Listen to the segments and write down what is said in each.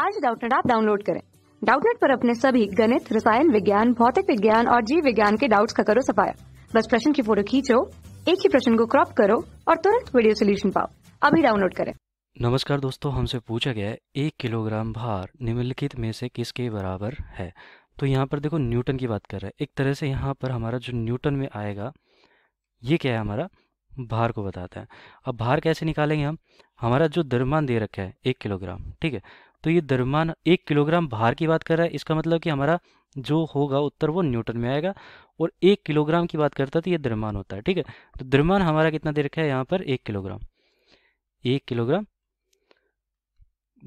आज डाउटनेट आप डाउनलोड करें डाउटनेट पर अपने सभी गणित रसायन विज्ञान भौतिक विज्ञान और जीव विज्ञान के डाउट्स का करो सफाया बस प्रश्न की फोटो खींचो एक ही प्रश्न को क्रॉप करो और तुरंत वीडियो सोल्यूशन पाओ अभी डाउनलोड करें नमस्कार दोस्तों हमसे पूछा गया है एक किलोग्राम भार निम्नलिखित में से किसके बराबर है तो यहाँ पर देखो न्यूटन की बात कर रहा है एक तरह से यहाँ पर हमारा जो न्यूटन में आएगा ये क्या है हमारा भार को बताता है अब भार कैसे निकालेंगे हम हमारा जो द्रव्यमान दे रखा है एक किलोग्राम ठीक है तो ये द्रव्यमान एक किलोग्राम भार की बात कर रहा है इसका मतलब कि हमारा जो होगा उत्तर वो न्यूटन में आएगा और एक किलोग्राम की बात करता है तो ये द्रव्यमान होता है ठीक है तो द्रव्यमान हमारा कितना दे रखा है यहाँ पर एक किलोग्राम एक किलोग्राम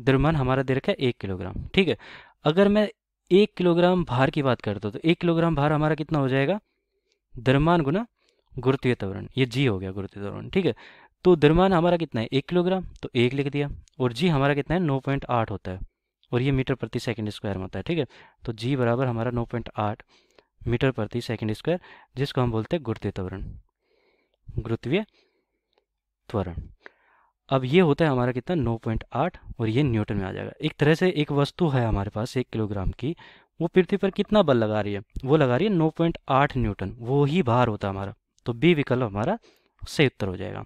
द्रव्यमान हमारा दे रखा है एक किलोग्राम ठीक है अगर मैं एक किलोग्राम भार की बात करता हूँ तो एक किलोग्राम भार हमारा कितना हो जाएगा द्रव्यमान गुना गुरुत्वीय त्वरण ये जी हो गया गुरुत्वीय त्वरण ठीक है तो दरमान हमारा कितना है एक किलोग्राम तो एक लिख दिया और जी हमारा कितना है नौ पॉइंट आठ होता है और ये मीटर प्रति सेकंड स्क्वायर में होता है ठीक है तो जी बराबर हमारा नौ पॉइंट आठ मीटर प्रति सेकंड स्क्वायर जिसको हम बोलते हैं गुरुत्वीय त्वरण गुरुत्वीय त्वरण अब ये होता है हमारा कितना नौ पॉइंट आठ और ये न्यूटन में आ जाएगा एक तरह से एक वस्तु है हमारे पास एक किलोग्राम की वो पृथ्वी पर कितना बल लगा रही है वो लगा रही है नौ पॉइंट आठ न्यूटन वो ही भार होता है हमारा तो बी विकल्प हमारा सही उत्तर हो जाएगा